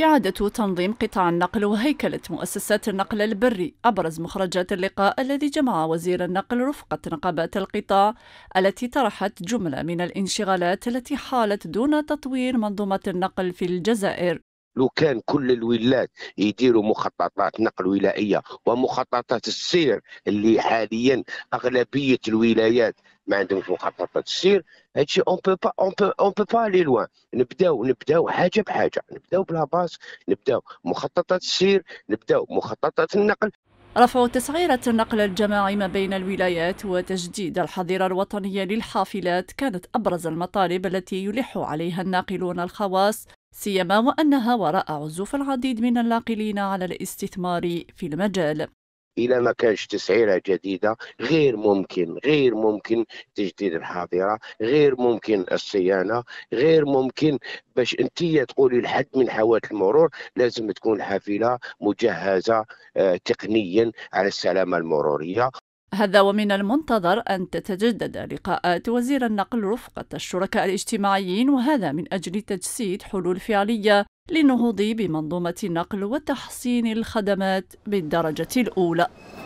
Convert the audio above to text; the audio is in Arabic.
إعادة تنظيم قطاع النقل وهيكلة مؤسسات النقل البري أبرز مخرجات اللقاء الذي جمع وزير النقل رفقة نقابات القطاع التي طرحت جملة من الانشغالات التي حالت دون تطوير منظومة النقل في الجزائر لو كان كل الولاد يديروا مخططات نقل ولائيه ومخططات السير اللي حاليا اغلبيه الولايات ما عندهمش مخططات السير هادشي اون بو با اون بو اون بو با لي لوان نبداو نبداو حاجه بحاجه نبداو بلا باس نبداو مخططات السير نبداو مخططات النقل رفع تسعيرة النقل الجماعي ما بين الولايات وتجديد الحظيرة الوطنية للحافلات كانت أبرز المطالب التي يلح عليها الناقلون الخواص سيما وأنها وراء عزوف العديد من الناقلين على الاستثمار في المجال إلى ما كانش تسعيرة جديدة غير ممكن غير ممكن تجديد الحاضرة غير ممكن الصيانة غير ممكن باش أنت تقولي لحد من حوات المرور لازم تكون الحافلة مجهزة آه، تقنيا على السلامة المرورية هذا ومن المنتظر أن تتجدد لقاءات وزير النقل رفقة الشركاء الاجتماعيين وهذا من أجل تجسيد حلول فعلية للنهوض بمنظومة النقل وتحسين الخدمات بالدرجة الأولى